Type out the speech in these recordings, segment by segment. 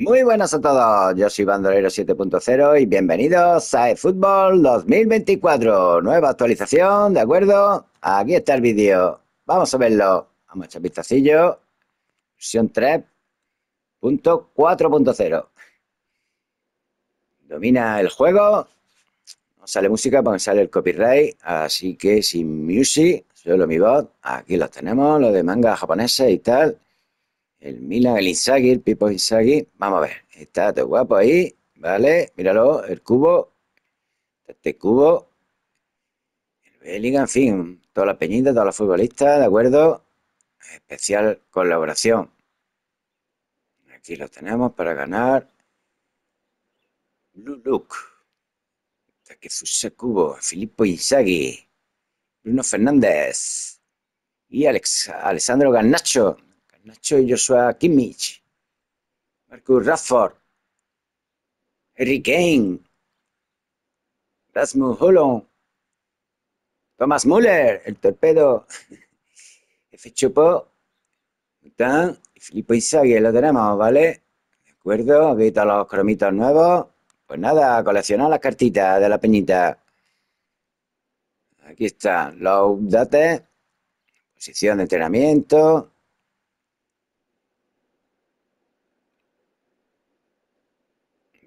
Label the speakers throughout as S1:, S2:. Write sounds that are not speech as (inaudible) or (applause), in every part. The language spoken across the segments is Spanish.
S1: Muy buenas a todos, yo soy Bandolero 7.0 y bienvenidos a eFootball 2024, nueva actualización, ¿de acuerdo? Aquí está el vídeo, vamos a verlo, vamos a echar vistacillo, versión 3.4.0. Domina el juego, no sale música porque sale el copyright, así que sin music, solo mi voz, aquí los tenemos, los de manga japoneses y tal. El Milan, el Inzaghi, el Pipo Inzaghi. Vamos a ver. Está todo guapo ahí. Vale, míralo. El cubo. Este cubo. El Bellingham, en fin. Toda la peñita, toda la futbolista, ¿de acuerdo? Especial colaboración. Aquí lo tenemos para ganar. Luluk. Fuse Cubo. Filippo Inzaghi. Bruno Fernández. Y Alex, Alessandro Garnacho. Nacho Joshua Kimmich, Marcus Radford, Harry Kane, Rasmus Holland, Thomas Müller, el torpedo, (laughs) F. Chupo y Filippo Isagui lo tenemos, ¿vale? De acuerdo, aquí están los cromitos nuevos. Pues nada, coleccionar las cartitas de la peñita. Aquí están los updates posición de entrenamiento,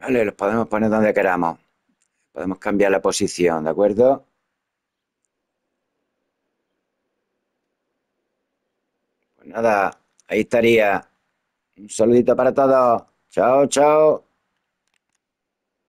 S1: Vale, los podemos poner donde queramos. Podemos cambiar la posición, ¿de acuerdo? Pues nada, ahí estaría. Un saludito para todos. Chao, chao.